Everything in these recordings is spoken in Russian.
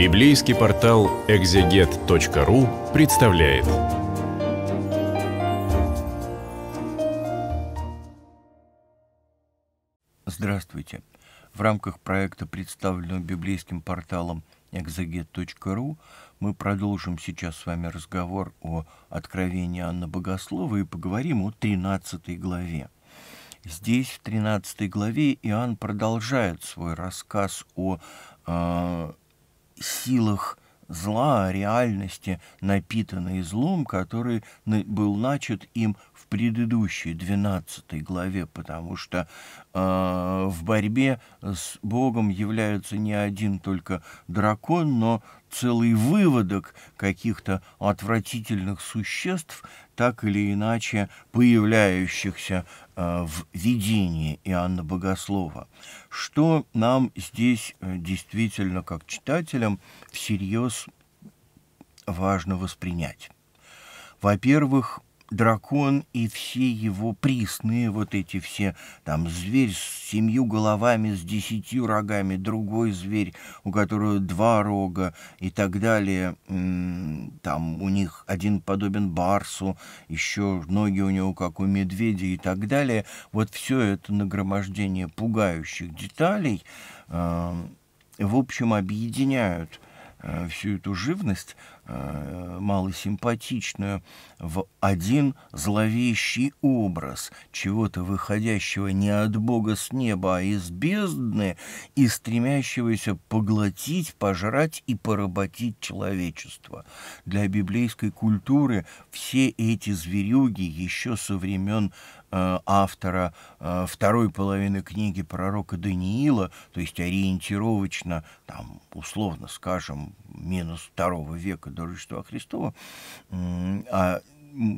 Библейский портал экзегет.ру представляет. Здравствуйте! В рамках проекта, представленного библейским порталом экзегет.ру, мы продолжим сейчас с вами разговор о Откровении Анна Богослова и поговорим о 13 главе. Здесь, в 13 главе, Иоанн продолжает свой рассказ о э, силах зла, реальности, напитанной злом, который был начат им в предыдущей 12 главе, потому что э, в борьбе с Богом является не один только дракон, но целый выводок каких-то отвратительных существ, так или иначе появляющихся Э, в видении Иоанна Богослова. Что нам здесь э, действительно, как читателям, всерьез важно воспринять? Во-первых, дракон и все его присные, вот эти все, там, зверь с семью головами, с десятью рогами, другой зверь, у которого два рога и так далее. Там у них один подобен барсу, еще ноги у него, как у медведя и так далее. Вот все это нагромождение пугающих деталей, э, в общем, объединяют э, всю эту живность Э, малосимпатичную в один зловещий образ чего-то выходящего не от Бога с неба, а из бездны и стремящегося поглотить, пожрать и поработить человечество. Для библейской культуры все эти зверюги еще со времен э, автора э, второй половины книги пророка Даниила, то есть ориентировочно, там, условно скажем, минус второго века до Рождества Христова, а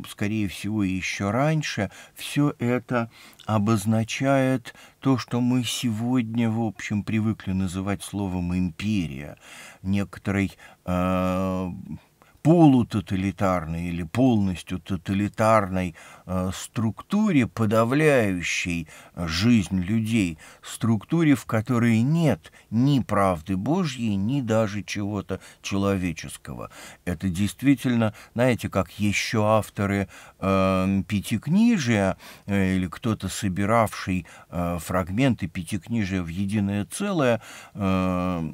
скорее всего, еще раньше, все это обозначает то, что мы сегодня, в общем, привыкли называть словом империя, некоторый э, полутоталитарной или полностью тоталитарной э, структуре, подавляющей э, жизнь людей, структуре, в которой нет ни правды Божьей, ни даже чего-то человеческого. Это действительно, знаете, как еще авторы э, Пятикнижия э, или кто-то, собиравший э, фрагменты Пятикнижия в единое целое, э,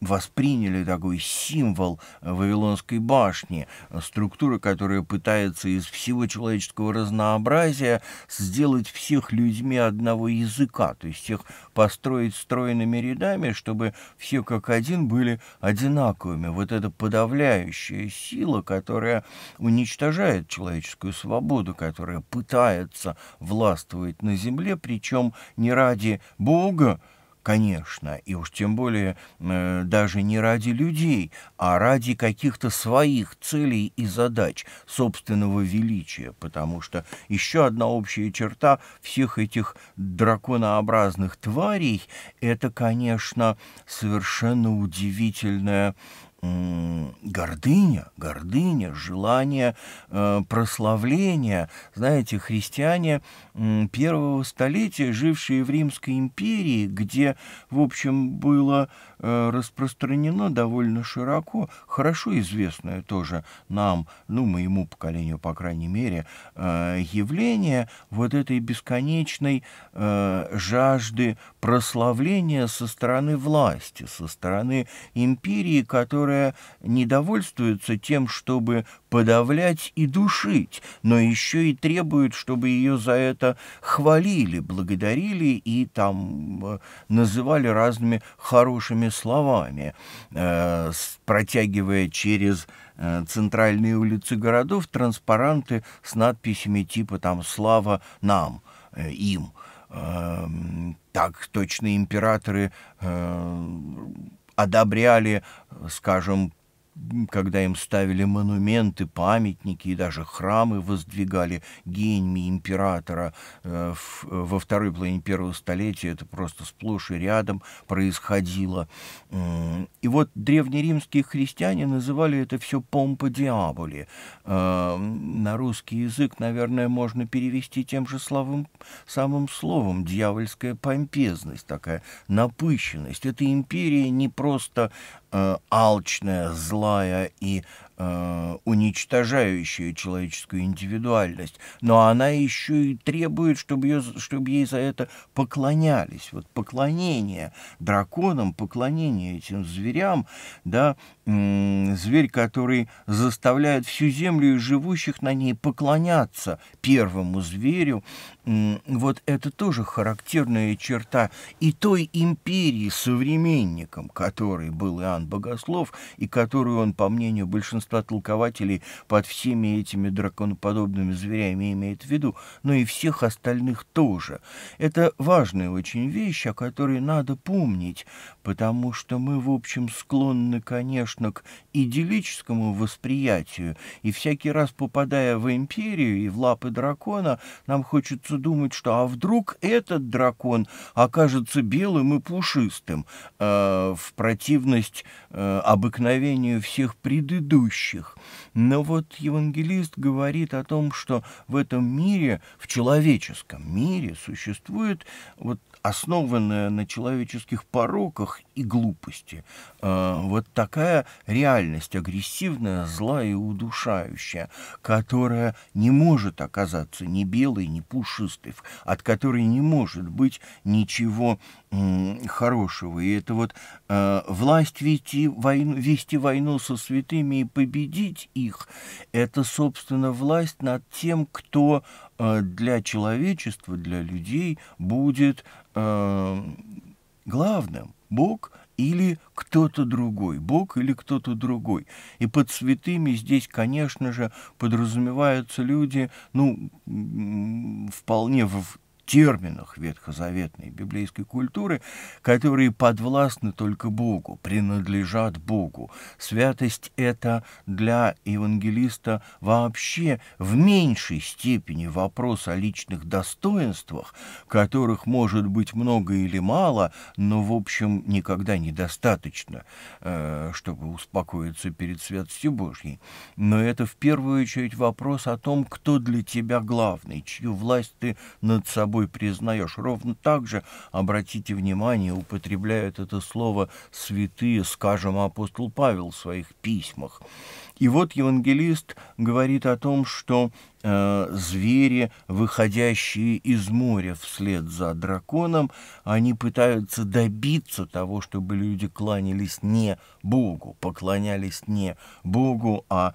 восприняли такой символ Вавилонской башни, структура, которая пытается из всего человеческого разнообразия сделать всех людьми одного языка, то есть их построить стройными рядами, чтобы все как один были одинаковыми. Вот эта подавляющая сила, которая уничтожает человеческую свободу, которая пытается властвовать на земле, причем не ради Бога, конечно, и уж тем более э, даже не ради людей, а ради каких-то своих целей и задач, собственного величия, потому что еще одна общая черта всех этих драконообразных тварей — это, конечно, совершенно удивительная гордыня, гордыня, желание э, прославления. Знаете, христиане первого столетия, жившие в Римской империи, где, в общем, было э, распространено довольно широко, хорошо известное тоже нам, ну, моему поколению, по крайней мере, э, явление вот этой бесконечной жажды прославления со стороны власти, со стороны империи, которая которая не довольствуется тем, чтобы подавлять и душить, но еще и требует, чтобы ее за это хвалили, благодарили и там э, называли разными хорошими словами, э, протягивая через э, центральные улицы городов транспаранты с надписями типа там «Слава нам», «Им». Эм, так точно императоры одобряли скажем, когда им ставили монументы, памятники и даже храмы воздвигали гениями императора э, во второй половине первого столетия, это просто сплошь и рядом происходило. И вот древнеримские христиане называли это все помпа диаболи. Э, на русский язык, наверное, можно перевести тем же славым, самым словом дьявольская помпезность, такая напыщенность. Эта империя не просто Э, алчная, злая и э, уничтожающая человеческую индивидуальность, но она еще и требует, чтобы, ее, чтобы ей за это поклонялись. Вот поклонение драконам, поклонение этим зверям, да, зверь, который заставляет всю землю и живущих на ней поклоняться первому зверю, вот это тоже характерная черта и той империи современником, которой был Иоанн Богослов, и которую он, по мнению большинства большинства толкователей под всеми этими драконоподобными зверями имеет в виду, но и всех остальных тоже. Это важная очень вещь, о которой надо помнить, потому что мы, в общем, склонны, конечно, к идиллическому восприятию, и всякий раз, попадая в империю и в лапы дракона, нам хочется думать, что а вдруг этот дракон окажется белым и пушистым, э, в противность э, обыкновению всех предыдущих, живущих. Но вот евангелист говорит о том, что в этом мире, в человеческом мире существует вот основанная на человеческих пороках и глупости. Э, вот такая реальность агрессивная, злая и удушающая, которая не может оказаться ни белой, ни пушистой, от которой не может быть ничего хорошего. И это вот э, власть вести войну, вести войну со святыми и победить их, это, собственно, власть над тем, кто Э, для человечества, для людей будет э, главным. Бог или кто-то другой, Бог или кто-то другой. И под святыми здесь, конечно же, подразумеваются люди, ну, вполне в терминах ветхозаветной библейской культуры, которые подвластны только Богу, принадлежат Богу. Святость – это для евангелиста вообще в меньшей степени вопрос о личных достоинствах, которых может быть много или мало, но, в общем, никогда недостаточно, э, чтобы успокоиться перед святостью Божьей. Но это в первую очередь вопрос о том, кто для тебя главный, чью власть ты над собой собой признаешь. Ровно так же, обратите внимание, употребляют это слово святые, скажем, апостол Павел в своих письмах. И вот евангелист говорит о том, что э, звери, выходящие из моря вслед за драконом, они пытаются добиться того, чтобы люди кланялись не Богу, поклонялись не Богу, а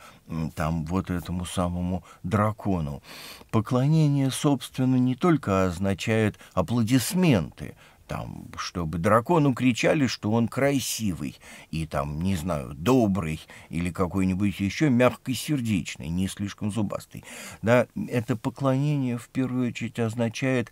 там вот этому самому дракону. Поклонение, собственно, не только означает аплодисменты, там, чтобы дракону кричали, что он красивый и там, не знаю, добрый или какой-нибудь еще мягкосердечный, не слишком зубастый. Да, это поклонение в первую очередь означает,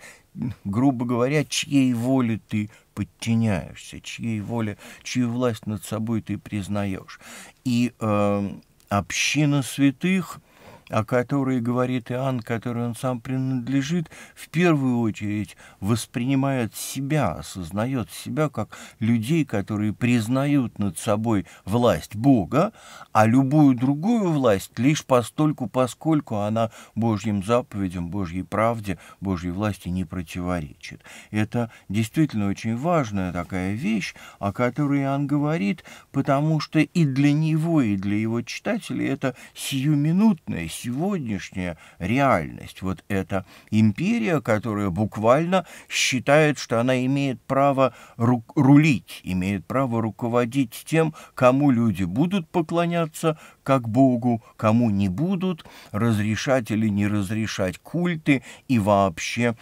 грубо говоря, чьей воле ты подчиняешься, чьей воле, чью власть над собой ты признаешь. И э, община святых — о которой говорит Иоанн, которой он сам принадлежит, в первую очередь воспринимает себя, осознает себя как людей, которые признают над собой власть Бога, а любую другую власть лишь постольку, поскольку она Божьим заповедям, Божьей правде, Божьей власти не противоречит. Это действительно очень важная такая вещь, о которой Иоанн говорит, потому что и для него, и для его читателей это сиюминутное, сегодняшняя реальность, вот эта империя, которая буквально считает, что она имеет право ру рулить, имеет право руководить тем, кому люди будут поклоняться, как Богу, кому не будут, разрешать или не разрешать культы и вообще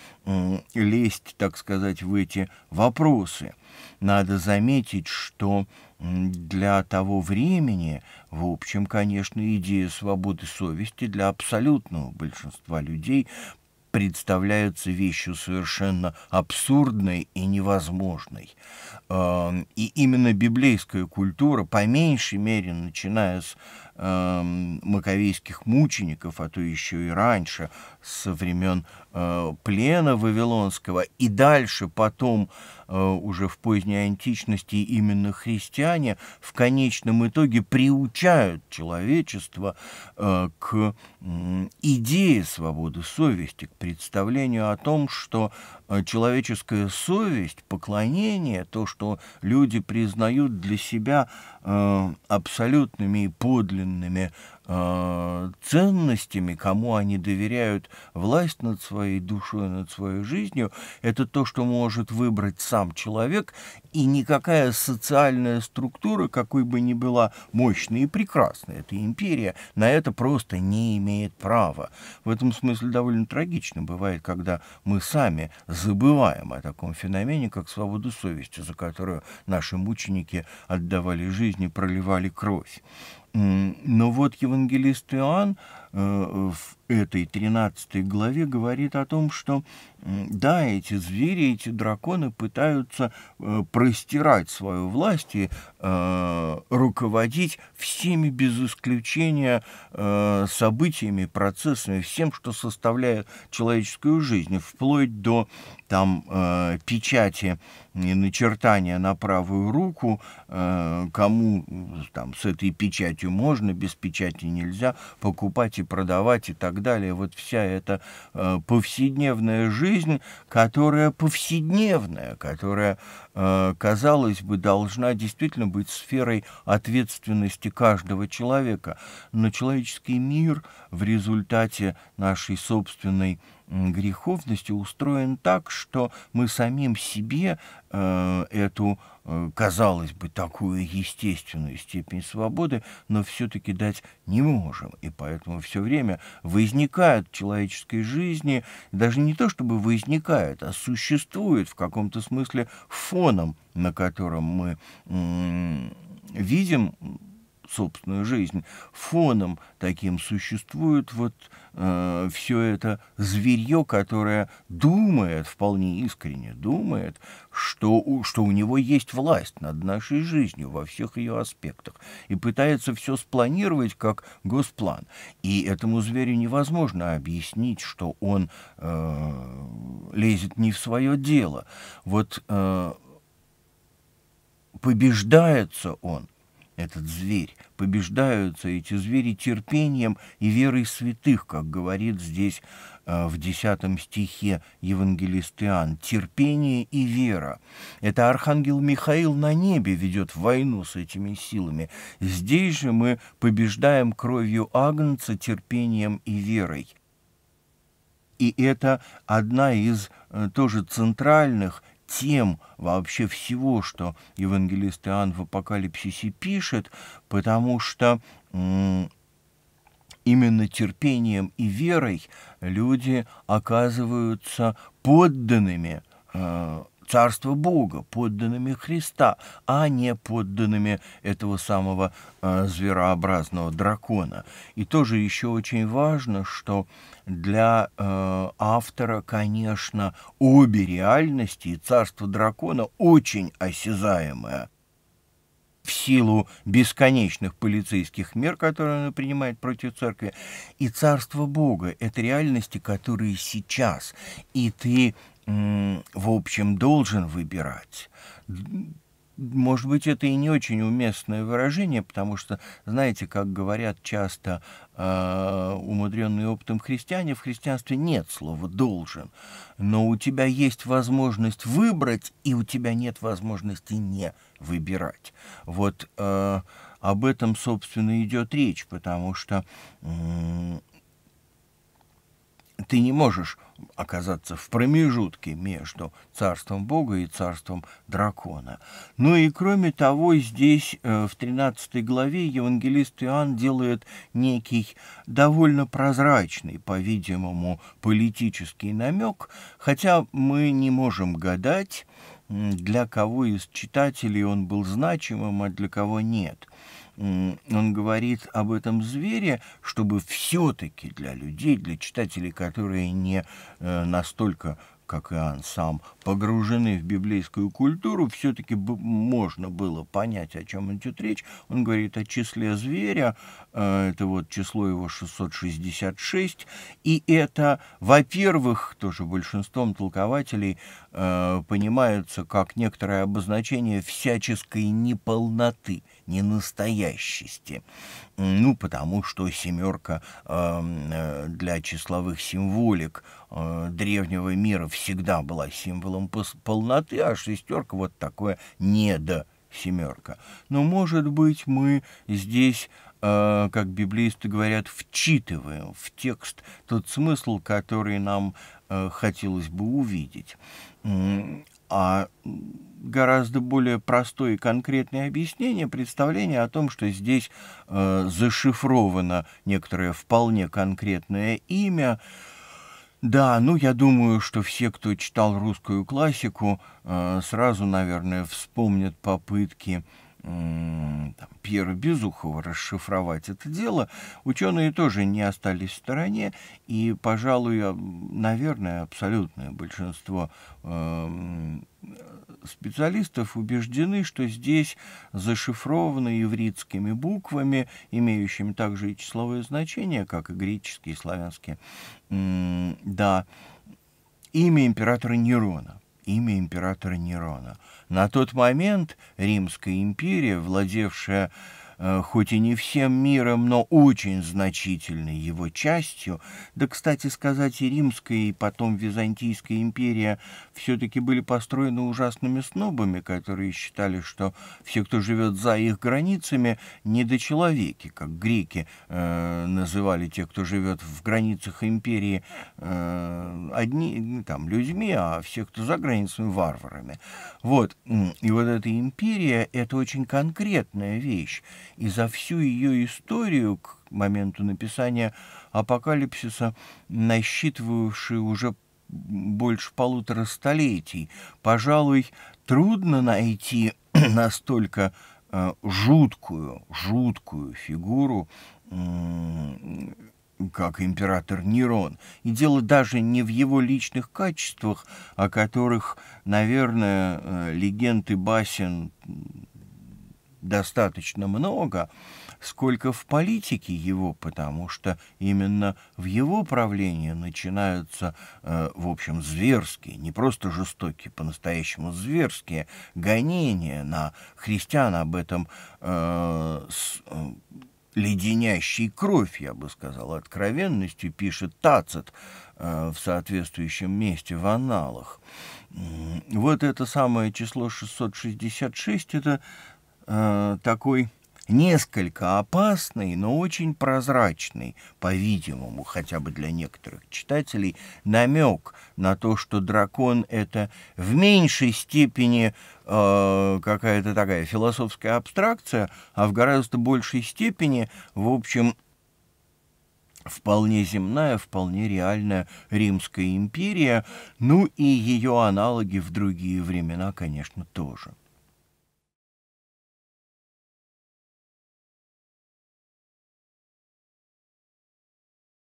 лезть, так сказать, в эти вопросы. Надо заметить, что для того времени, в общем, конечно, идея свободы совести для абсолютного большинства людей представляется вещью совершенно абсурдной и невозможной. Эм, и именно библейская культура, по меньшей мере, начиная с э, маковейских мучеников, а то еще и раньше, со времен э, плена Вавилонского, и дальше потом э, уже в поздней античности именно христиане в конечном итоге приучают человечество э, к идее свободы совести, к представлению о том, что человеческая совесть, поклонение, то, что люди признают для себя э, абсолютными и подлинными, нравственными э, ценностями, кому они доверяют власть над своей душой, над своей жизнью, это то, что может выбрать сам человек, и никакая социальная структура, какой бы ни была мощной и прекрасной, эта империя, на это просто не имеет права. В этом смысле довольно трагично бывает, когда мы сами забываем о таком феномене, как свобода совести, за которую наши мученики отдавали жизнь и проливали кровь. Но вот евангелист Иоанн э, в этой 13 главе говорит о том, что да, эти звери, эти драконы пытаются э, простирать свою власть и Э, руководить всеми без исключения э, событиями, процессами, всем, что составляет человеческую жизнь, вплоть до там, э, печати и начертания на правую руку, кому там, с этой печатью можно, без печати нельзя, покупать и продавать и так далее. Вот вся эта повседневная жизнь, которая повседневная, которая Э, казалось бы, должна действительно быть сферой ответственности каждого человека, но человеческий мир в результате нашей собственной греховностью устроен так, что мы самим себе э, эту, э, казалось бы, такую естественную степень свободы, но все-таки дать не можем. И поэтому все время возникает в человеческой жизни, даже не то чтобы возникает, а существует в каком-то смысле фоном, на котором мы э, видим собственную жизнь. Фоном таким существует вот э, все это зверье, которое думает, вполне искренне думает, что у, что у него есть власть над нашей жизнью во всех ее аспектах, и пытается все спланировать как госплан. И этому зверю невозможно объяснить, что он э, лезет не в свое дело. Вот э, побеждается он – этот зверь. Побеждаются эти звери терпением и верой святых, как говорит здесь э, в десятом стихе евангелист Иоанн. Терпение и вера. Это архангел Михаил на небе ведет войну с этими силами. Здесь же мы побеждаем кровью Агнца терпением и верой. И это одна из э, тоже центральных тем вообще всего, что евангелист Иоанн в Апокалипсисе пишет, потому что именно терпением и верой люди оказываются подданными э, Царство Бога подданными Христа, а не подданными этого самого э, зверообразного дракона. И тоже еще очень важно, что для э, автора, конечно, обе реальности и царство дракона очень осязаемое в силу бесконечных полицейских мер, которые она принимает против церкви, и Царство Бога — это реальности, которые сейчас, и ты в общем, должен выбирать. Может быть, это и не очень уместное выражение, потому что, знаете, как говорят часто э, умудренные опытом христиане, в христианстве нет слова «должен», но у тебя есть возможность выбрать, и у тебя нет возможности не выбирать. Вот э, об этом, собственно, идет речь, потому что э, ты не можешь оказаться в промежутке между царством Бога и царством дракона. Ну и кроме того, здесь э, в 13 главе евангелист Иоанн делает некий довольно прозрачный, по-видимому, политический намек, хотя мы не можем гадать, для кого из читателей он был значимым, а для кого нет он говорит об этом звере, чтобы все-таки для людей, для читателей, которые не э, настолько как и он сам, погружены в библейскую культуру, все-таки можно было понять, о чем идет речь. Он говорит о числе зверя, э, это вот число его 666, и это, во-первых, тоже большинством толкователей э, понимается как некоторое обозначение всяческой неполноты – ненастоящести. Ну, потому что семерка эм, э, для числовых символик э, древнего мира всегда была символом полноты, а шестерка вот такое недо семерка. Но, может быть, мы здесь э, как библеисты говорят, вчитываем в текст тот смысл, который нам э, хотелось бы увидеть. А гораздо более простое и конкретное объяснение, представление о том, что здесь э, зашифровано некоторое вполне конкретное имя. Да, ну я думаю, что все, кто читал русскую классику, э, сразу, наверное, вспомнят попытки там, Пьера Безухова расшифровать это дело, ученые тоже не остались в стороне, и, пожалуй, наверное, абсолютное большинство э, специалистов убеждены, что здесь зашифрованы ивритскими буквами, имеющими также и числовое значение, как и греческие, и славянские, да, имя императора Нерона. Имя императора Нерона. На тот момент Римская империя, владевшая Э, хоть и не всем миром, но очень значительной его частью, да, кстати сказать, и Римская, и потом Византийская империя все-таки были построены ужасными снобами, которые считали, что все, кто живет за их границами, недочеловеки, как греки э, называли тех, кто живет в границах империи, э, одни ну, там людьми, а все, кто за границами, варварами. Вот. И вот эта империя — это очень конкретная вещь. И за всю ее историю к моменту написания «Апокалипсиса», насчитывавшую уже больше полутора столетий, пожалуй, трудно найти настолько э, жуткую, жуткую фигуру, как император Нерон. И дело даже не в его личных качествах, о которых, наверное, э, легенды басен достаточно много, сколько в политике его, потому что именно в его правлении начинаются, э, в общем, зверские, не просто жестокие, по-настоящему зверские гонения на христиан об этом э, с, э, леденящей кровь, я бы сказал, откровенностью, пишет Тацет э, в соответствующем месте в аналах. Вот это самое число 666 – это Э, такой несколько опасный, но очень прозрачный, по-видимому, хотя бы для некоторых читателей, намек на то, что дракон это в меньшей степени э, какая-то такая философская абстракция, а в гораздо большей степени, в общем, вполне земная, вполне реальная Римская империя, ну и ее аналоги в другие времена, конечно, тоже.